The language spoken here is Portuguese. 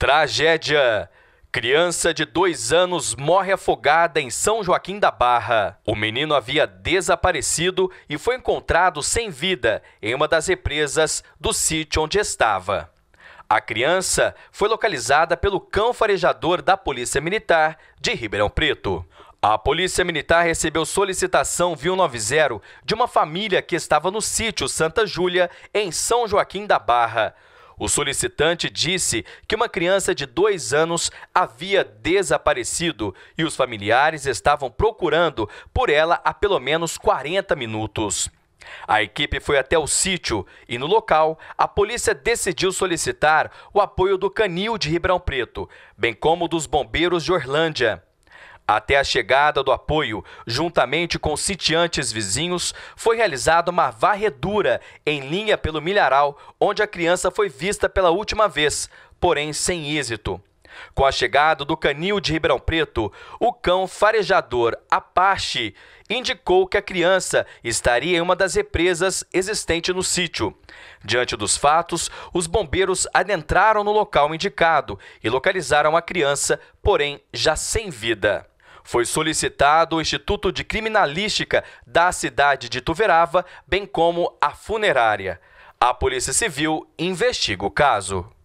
Tragédia. Criança de dois anos morre afogada em São Joaquim da Barra. O menino havia desaparecido e foi encontrado sem vida em uma das represas do sítio onde estava. A criança foi localizada pelo cão farejador da Polícia Militar de Ribeirão Preto. A Polícia Militar recebeu solicitação 90 de uma família que estava no sítio Santa Júlia, em São Joaquim da Barra, o solicitante disse que uma criança de dois anos havia desaparecido e os familiares estavam procurando por ela há pelo menos 40 minutos. A equipe foi até o sítio e, no local, a polícia decidiu solicitar o apoio do Canil de Ribeirão Preto, bem como dos bombeiros de Orlândia. Até a chegada do apoio, juntamente com sitiantes vizinhos, foi realizada uma varredura em linha pelo milharal, onde a criança foi vista pela última vez, porém sem êxito. Com a chegada do canil de Ribeirão Preto, o cão farejador Apache indicou que a criança estaria em uma das represas existentes no sítio. Diante dos fatos, os bombeiros adentraram no local indicado e localizaram a criança, porém já sem vida. Foi solicitado o Instituto de Criminalística da cidade de Tuverava, bem como a funerária. A Polícia Civil investiga o caso.